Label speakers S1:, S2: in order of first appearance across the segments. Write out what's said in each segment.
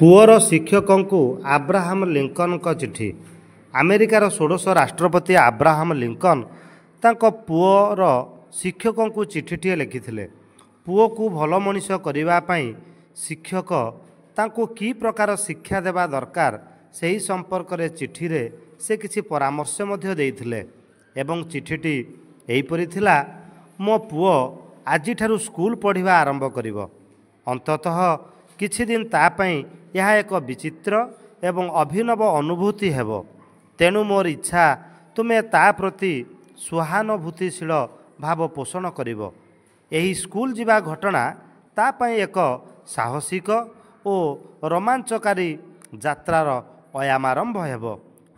S1: ପୁଅର ଶିକ୍ଷକଙ୍କୁ ଆବ୍ରାହମ୍ ଲିଙ୍କନଙ୍କ ଚିଠି ଆମେରିକାର ଷୋଡ଼ଶ ରାଷ୍ଟ୍ରପତି ଆବ୍ରାହମ୍ ଲିଙ୍କନ ତାଙ୍କ ପୁଅର ଶିକ୍ଷକଙ୍କୁ ଚିଠିଟିଏ ଲେଖିଥିଲେ ପୁଅକୁ ଭଲ ମଣିଷ କରିବା ପାଇଁ ଶିକ୍ଷକ ତାଙ୍କୁ କି ପ୍ରକାର ଶିକ୍ଷା ଦେବା ଦରକାର ସେହି ସମ୍ପର୍କରେ ଚିଠିରେ ସେ କିଛି ପରାମର୍ଶ ମଧ୍ୟ ଦେଇଥିଲେ ଏବଂ ଚିଠିଟି ଏହିପରି ଥିଲା ମୋ ପୁଅ ଆଜିଠାରୁ ସ୍କୁଲ ପଢ଼ିବା ଆରମ୍ଭ କରିବ ଅନ୍ତତଃ କିଛିଦିନ ତା ପାଇଁ ଏହା ଏକ ବିଚିତ୍ର ଏବଂ ଅଭିନବ ଅନୁଭୂତି ହେବ ତେଣୁ ମୋର ଇଚ୍ଛା ତୁମେ ତା ପ୍ରତି ସୁହାନୁଭୂତିଶୀଳ ଭାବ ପୋଷଣ କରିବ ଏହି ସ୍କୁଲ ଯିବା ଘଟଣା ତା ପାଇଁ ଏକ ସାହସିକ ଓ ରୋମାଞ୍ଚକାରୀ ଯାତ୍ରାର ଅୟାମାରମ୍ଭ ହେବ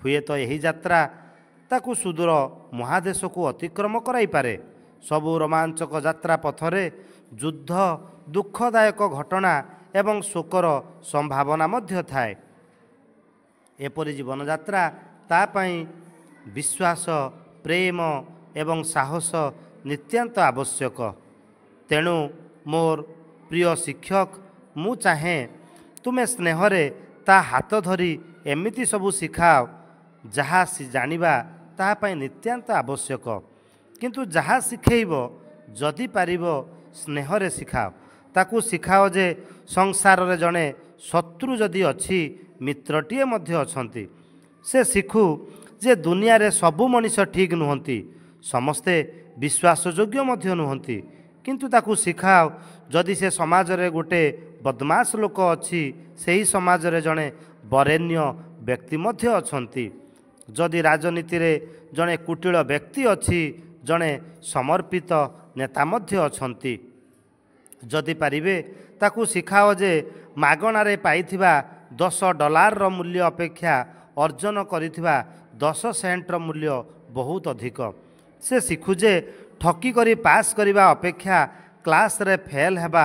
S1: ହୁଏତ ଏହି ଯାତ୍ରା ତାକୁ ସୁଦୂର ମହାଦେଶକୁ ଅତିକ୍ରମ କରାଇପାରେ ସବୁ ରୋମାଞ୍ଚକ ଯାତ୍ରା ପଥରେ ଯୁଦ୍ଧ ଦୁଃଖଦାୟକ ଘଟଣା ଏବଂ ଶୋକର ସମ୍ଭାବନା ମଧ୍ୟ ଥାଏ ଏପରି ଜୀବନଯାତ୍ରା ତା ପାଇଁ ବିଶ୍ୱାସ ପ୍ରେମ ଏବଂ ସାହସ ନିତ୍ୟାନ୍ତ ଆବଶ୍ୟକ ତେଣୁ ମୋର ପ୍ରିୟ ଶିକ୍ଷକ ମୁଁ ଚାହେଁ ତୁମେ ସ୍ନେହରେ ତା ହାତ ଧରି ଏମିତି ସବୁ ଶିଖାଅ ଯାହା ଜାଣିବା ତାହା ପାଇଁ ନିତ୍ୟାନ୍ତ ଆବଶ୍ୟକ କିନ୍ତୁ ଯାହା ଶିଖେଇବ ଯଦି ପାରିବ ସ୍ନେହରେ ଶିଖାଅ ତାକୁ ଶିଖାଅ ଯେ ସଂସାରରେ ଜଣେ ଶତ୍ରୁ ଯଦି ଅଛି ମିତ୍ରଟିଏ ମଧ୍ୟ ଅଛନ୍ତି ସେ ଶିଖୁ ଯେ ଦୁନିଆରେ ସବୁ ମଣିଷ ଠିକ୍ ନୁହନ୍ତି ସମସ୍ତେ ବିଶ୍ୱାସଯୋଗ୍ୟ ମଧ୍ୟ ନୁହନ୍ତି କିନ୍ତୁ ତାକୁ ଶିଖାଅ ଯଦି ସେ ସମାଜରେ ଗୋଟେ ବଦମାସ ଲୋକ ଅଛି ସେହି ସମାଜରେ ଜଣେ ବରେଣ୍ୟ ବ୍ୟକ୍ତି ମଧ୍ୟ ଅଛନ୍ତି ଯଦି ରାଜନୀତିରେ ଜଣେ କୁଟିଳ ବ୍ୟକ୍ତି ଅଛି ଜଣେ ସମର୍ପିତ ନେତା ମଧ୍ୟ ଅଛନ୍ତି ଯଦି ପାରିବେ ତାକୁ ଶିଖାଅ ଯେ ମାଗଣାରେ ପାଇଥିବା ଦଶ ଡଲାରର ମୂଲ୍ୟ ଅପେକ୍ଷା ଅର୍ଜନ କରିଥିବା ଦଶ ସେଣ୍ଟର ମୂଲ୍ୟ ବହୁତ ଅଧିକ ସେ ଶିଖୁ ଯେ ଠକି କରି ପାସ୍ କରିବା ଅପେକ୍ଷା କ୍ଲାସ୍ରେ ଫେଲ୍ ହେବା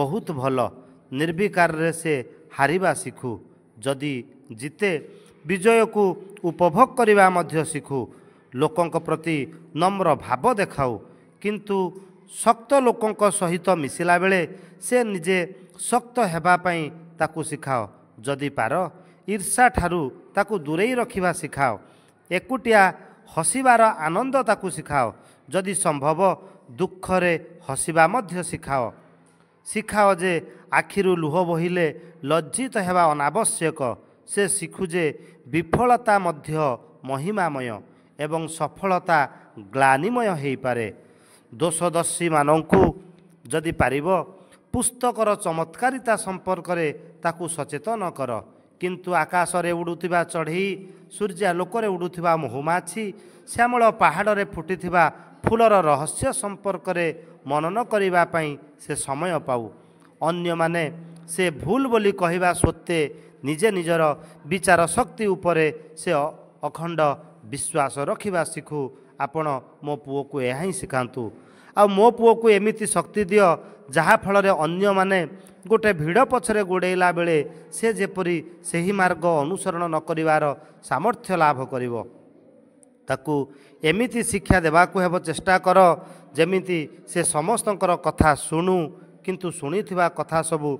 S1: ବହୁତ ଭଲ ନିର୍ବିକାରରେ ସେ ହାରିବା ଶିଖୁ ଯଦି ଜିତେ ବିଜୟକୁ ଉପଭୋଗ କରିବା ମଧ୍ୟ ଶିଖୁ ଲୋକଙ୍କ ପ୍ରତି ନମ୍ର ଭାବ ଦେଖାଉ କିନ୍ତୁ ଶକ୍ତ ଲୋକଙ୍କ ସହିତ ମିଶିଲା ବେଳେ ସେ ନିଜେ ଶକ୍ତ ହେବା ପାଇଁ ତାକୁ ଶିଖାଅ ଯଦି ପାର ଇର୍ଷା ଠାରୁ ତାକୁ ଦୂରେଇ ରଖିବା ଶିଖାଅ ଏକୁଟିଆ ହସିବାର ଆନନ୍ଦ ତାକୁ ଶିଖାଅ ଯଦି ସମ୍ଭବ ଦୁଃଖରେ ହସିବା ମଧ୍ୟ ଶିଖାଅ ଶିଖାଅ ଯେ ଆଖିରୁ ଲୁହ ବୋହିଲେ ଲଜ୍ଜିତ ହେବା ଅନାବଶ୍ୟକ ସେ ଶିଖୁ ଯେ ବିଫଳତା ମଧ୍ୟ ମହିମାମୟ ଏବଂ ସଫଳତା ଗ୍ଲାନିମୟ ହୋଇପାରେ ଦୋଷଦର୍ଶୀମାନଙ୍କୁ ଯଦି ପାରିବ ପୁସ୍ତକର ଚମତ୍କାରିତା ସମ୍ପର୍କରେ ତାକୁ ସଚେତନ କର କିନ୍ତୁ ଆକାଶରେ ଉଡ଼ୁଥିବା ଚଢ଼େଇ ସୂର୍ଯ୍ୟାଲୋକରେ ଉଡ଼ୁଥିବା ମହୁମାଛି ଶ୍ୟାମଳ ପାହାଡ଼ରେ ଫୁଟିଥିବା ଫୁଲର ରହସ୍ୟ ସମ୍ପର୍କରେ ମନନ କରିବା ପାଇଁ ସେ ସମୟ ପାଉ ଅନ୍ୟମାନେ ସେ ଭୁଲ ବୋଲି କହିବା ସତ୍ତ୍ୱେ ନିଜେ ନିଜର ବିଚାର ଶକ୍ତି ଉପରେ ସେ ଅଖଣ୍ଡ ବିଶ୍ୱାସ ରଖିବା ଶିଖୁ ଆପଣ ମୋ ପୁଅକୁ ଏହା ହିଁ ଶିଖାନ୍ତୁ ଆଉ ମୋ ପୁଅକୁ ଏମିତି ଶକ୍ତି ଦିଅ ଯାହାଫଳରେ ଅନ୍ୟମାନେ ଗୋଟେ ଭିଡ଼ ପଛରେ ଗୋଡ଼େଇଲା ବେଳେ ସେ ଯେପରି ସେହି ମାର୍ଗ ଅନୁସରଣ ନ କରିବାର ସାମର୍ଥ୍ୟ ଲାଭ କରିବ ତାକୁ ଏମିତି ଶିକ୍ଷା ଦେବାକୁ ହେବ ଚେଷ୍ଟା କର ଯେମିତି ସେ ସମସ୍ତଙ୍କର କଥା ଶୁଣୁ କିନ୍ତୁ ଶୁଣିଥିବା କଥା ସବୁ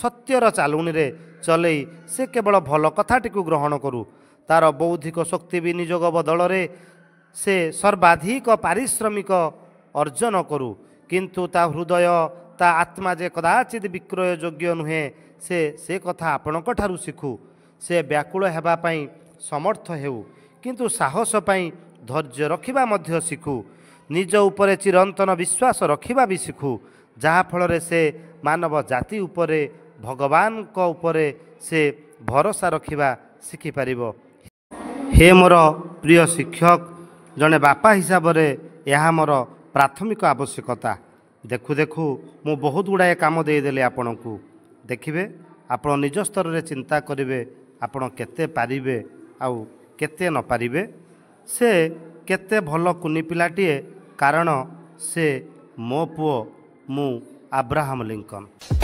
S1: ସତ୍ୟର ଚାଲୁଣିରେ ଚଲେଇ ସେ କେବଳ ଭଲ କଥାଟିକୁ ଗ୍ରହଣ କରୁ ତା'ର ବୌଦ୍ଧିକ ଶକ୍ତି ବିନିଯୋଗ ବଦଳରେ ସେ ସର୍ବାଧିକ ପାରିଶ୍ରମିକ ଅର୍ଜନ କରୁ କିନ୍ତୁ ତା ହୃଦୟ ତା ଆତ୍ମା ଯେ କଦାଚିତ ବିକ୍ରୟ ଯୋଗ୍ୟ ନୁହେଁ ସେ ସେ କଥା ଆପଣଙ୍କ ଠାରୁ ଶିଖୁ ସେ ବ୍ୟାକୁଳ ହେବା ପାଇଁ ସମର୍ଥ ହେଉ କିନ୍ତୁ ସାହସ ପାଇଁ ଧୈର୍ଯ୍ୟ ରଖିବା ମଧ୍ୟ ଶିଖୁ ନିଜ ଉପରେ ଚିରନ୍ତନ ବିଶ୍ୱାସ ରଖିବା ବି ଶିଖୁ ଯାହାଫଳରେ ସେ ମାନବ ଜାତି ଉପରେ ଭଗବାନଙ୍କ ଉପରେ ସେ ଭରସା ରଖିବା ଶିଖିପାରିବ ହେ ମୋର ପ୍ରିୟ ଶିକ୍ଷକ ଜଣେ ବାପା ହିସାବରେ ଏହା ମୋର ପ୍ରାଥମିକ ଆବଶ୍ୟକତା ଦେଖୁ ଦେଖୁ ମୁଁ ବହୁତ ଗୁଡ଼ାଏ କାମ ଦେଇଦେଲି ଆପଣଙ୍କୁ ଦେଖିବେ ଆପଣ ନିଜ ସ୍ତରରେ ଚିନ୍ତା କରିବେ ଆପଣ କେତେ ପାରିବେ ଆଉ କେତେ ନ ପାରିବେ ସେ କେତେ ଭଲ କୁନି ପିଲାଟିଏ କାରଣ ସେ ମୋ ପୁଅ ମୁଁ ଆବ୍ରାହମ ଲିଙ୍କନ